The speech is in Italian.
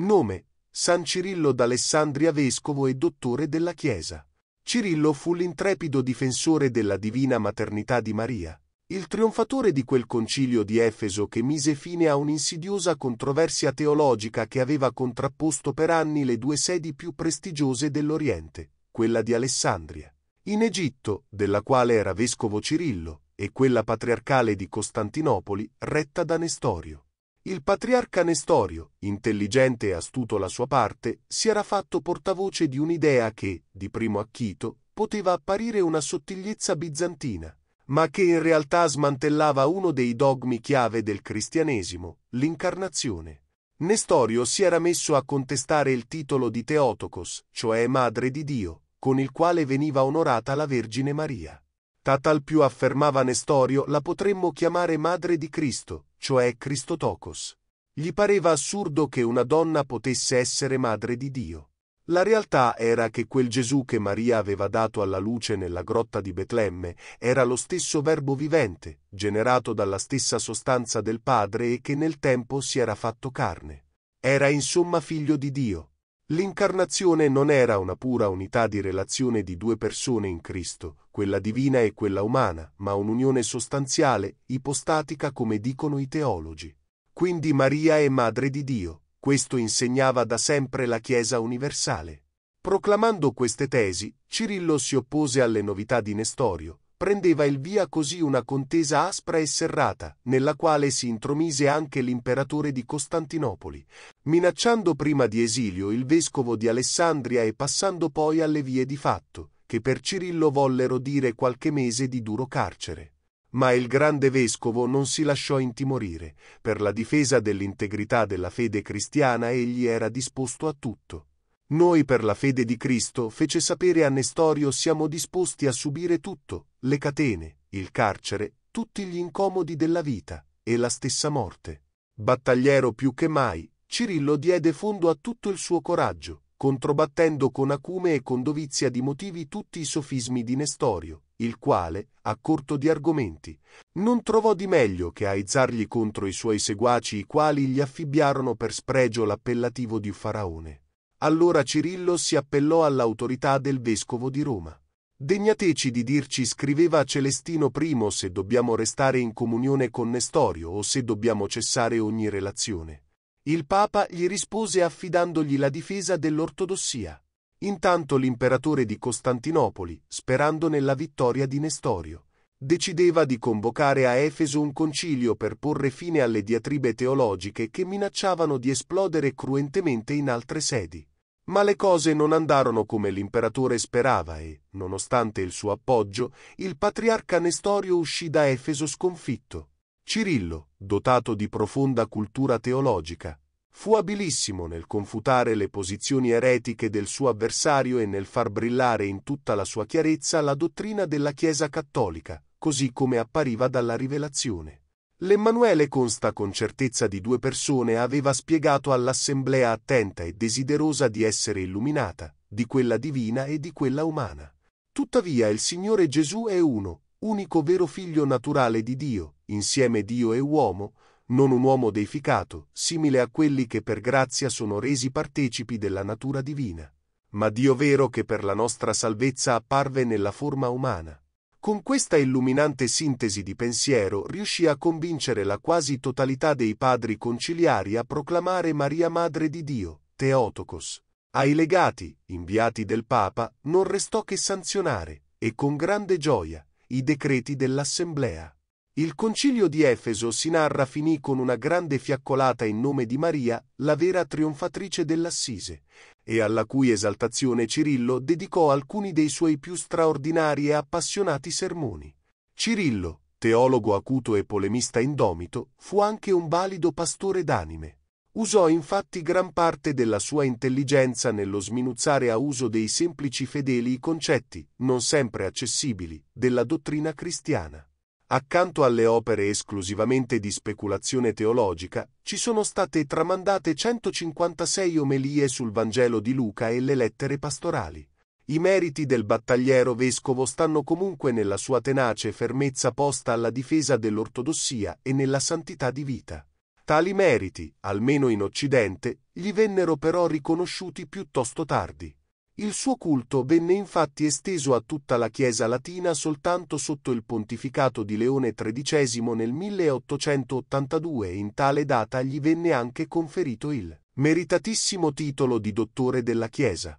Nome San Cirillo d'Alessandria vescovo e dottore della Chiesa. Cirillo fu l'intrepido difensore della divina maternità di Maria, il trionfatore di quel concilio di Efeso che mise fine a un'insidiosa controversia teologica che aveva contrapposto per anni le due sedi più prestigiose dell'Oriente, quella di Alessandria, in Egitto, della quale era vescovo Cirillo, e quella patriarcale di Costantinopoli, retta da Nestorio. Il patriarca Nestorio, intelligente e astuto alla sua parte, si era fatto portavoce di un'idea che, di primo acchito, poteva apparire una sottigliezza bizantina, ma che in realtà smantellava uno dei dogmi chiave del cristianesimo, l'incarnazione. Nestorio si era messo a contestare il titolo di Teotocos, cioè Madre di Dio, con il quale veniva onorata la Vergine Maria. Tatal più affermava Nestorio la potremmo chiamare Madre di Cristo, cioè Cristotocos. Gli pareva assurdo che una donna potesse essere madre di Dio. La realtà era che quel Gesù che Maria aveva dato alla luce nella grotta di Betlemme era lo stesso Verbo vivente, generato dalla stessa sostanza del Padre e che nel tempo si era fatto carne. Era insomma figlio di Dio, L'incarnazione non era una pura unità di relazione di due persone in Cristo, quella divina e quella umana, ma un'unione sostanziale, ipostatica come dicono i teologi. Quindi Maria è madre di Dio, questo insegnava da sempre la Chiesa universale. Proclamando queste tesi, Cirillo si oppose alle novità di Nestorio, prendeva il via così una contesa aspra e serrata, nella quale si intromise anche l'imperatore di Costantinopoli, minacciando prima di esilio il vescovo di Alessandria e passando poi alle vie di fatto, che per Cirillo vollero dire qualche mese di duro carcere. Ma il grande vescovo non si lasciò intimorire, per la difesa dell'integrità della fede cristiana egli era disposto a tutto. Noi per la fede di Cristo fece sapere a Nestorio siamo disposti a subire tutto, le catene, il carcere, tutti gli incomodi della vita e la stessa morte. Battagliero più che mai, Cirillo diede fondo a tutto il suo coraggio, controbattendo con acume e con dovizia di motivi tutti i sofismi di Nestorio, il quale, a corto di argomenti, non trovò di meglio che aizzargli contro i suoi seguaci i quali gli affibbiarono per spregio l'appellativo di faraone. Allora Cirillo si appellò all'autorità del vescovo di Roma. Degnateci di dirci scriveva Celestino I se dobbiamo restare in comunione con Nestorio o se dobbiamo cessare ogni relazione. Il Papa gli rispose affidandogli la difesa dell'ortodossia. Intanto l'imperatore di Costantinopoli, sperando nella vittoria di Nestorio, decideva di convocare a Efeso un concilio per porre fine alle diatribe teologiche che minacciavano di esplodere cruentemente in altre sedi. Ma le cose non andarono come l'imperatore sperava e, nonostante il suo appoggio, il patriarca Nestorio uscì da Efeso sconfitto. Cirillo, dotato di profonda cultura teologica, fu abilissimo nel confutare le posizioni eretiche del suo avversario e nel far brillare in tutta la sua chiarezza la dottrina della Chiesa cattolica, così come appariva dalla rivelazione. L'Emanuele consta con certezza di due persone aveva spiegato all'assemblea attenta e desiderosa di essere illuminata, di quella divina e di quella umana. Tuttavia il Signore Gesù è uno, unico vero figlio naturale di Dio, insieme Dio e uomo, non un uomo deificato, simile a quelli che per grazia sono resi partecipi della natura divina, ma Dio vero che per la nostra salvezza apparve nella forma umana. Con questa illuminante sintesi di pensiero riuscì a convincere la quasi totalità dei padri conciliari a proclamare Maria Madre di Dio, Teotocos. Ai legati, inviati del Papa, non restò che sanzionare, e con grande gioia, i decreti dell'Assemblea. Il concilio di Efeso si narra finì con una grande fiaccolata in nome di Maria, la vera trionfatrice dell'Assise, e alla cui esaltazione Cirillo dedicò alcuni dei suoi più straordinari e appassionati sermoni. Cirillo, teologo acuto e polemista indomito, fu anche un valido pastore d'anime. Usò infatti gran parte della sua intelligenza nello sminuzzare a uso dei semplici fedeli i concetti, non sempre accessibili, della dottrina cristiana accanto alle opere esclusivamente di speculazione teologica, ci sono state tramandate 156 omelie sul Vangelo di Luca e le lettere pastorali. I meriti del battagliero vescovo stanno comunque nella sua tenace fermezza posta alla difesa dell'ortodossia e nella santità di vita. Tali meriti, almeno in Occidente, gli vennero però riconosciuti piuttosto tardi. Il suo culto venne infatti esteso a tutta la Chiesa latina soltanto sotto il pontificato di Leone XIII nel 1882 e in tale data gli venne anche conferito il meritatissimo titolo di dottore della Chiesa.